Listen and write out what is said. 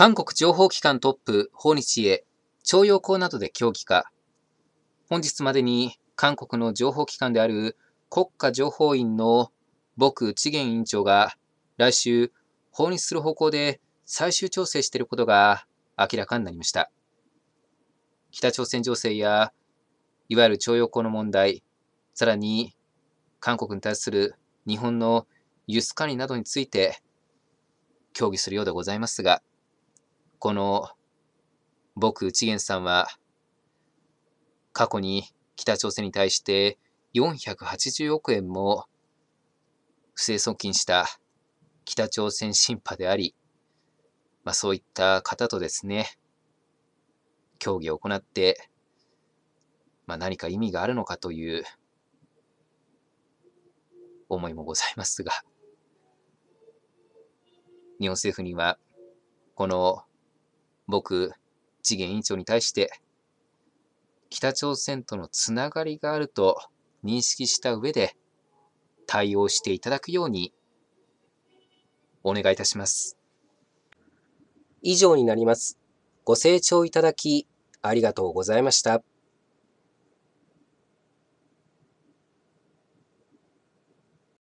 韓国情報機関トップ訪日へ徴用工などで協議か。本日までに韓国の情報機関である国家情報院の僕知元委員長が来週訪日する方向で最終調整していることが明らかになりました。北朝鮮情勢やいわゆる徴用工の問題、さらに韓国に対する日本の輸出管理などについて協議するようでございますが、この僕、知元さんは、過去に北朝鮮に対して480億円も不正送金した北朝鮮審判であり、まあ、そういった方とですね、協議を行って、まあ、何か意味があるのかという思いもございますが、日本政府には、この僕、次元委員長に対して、北朝鮮とのつながりがあると認識した上で、対応していただくように、お願いいたします。以上になります。ご清聴いただき、ありがとうございました。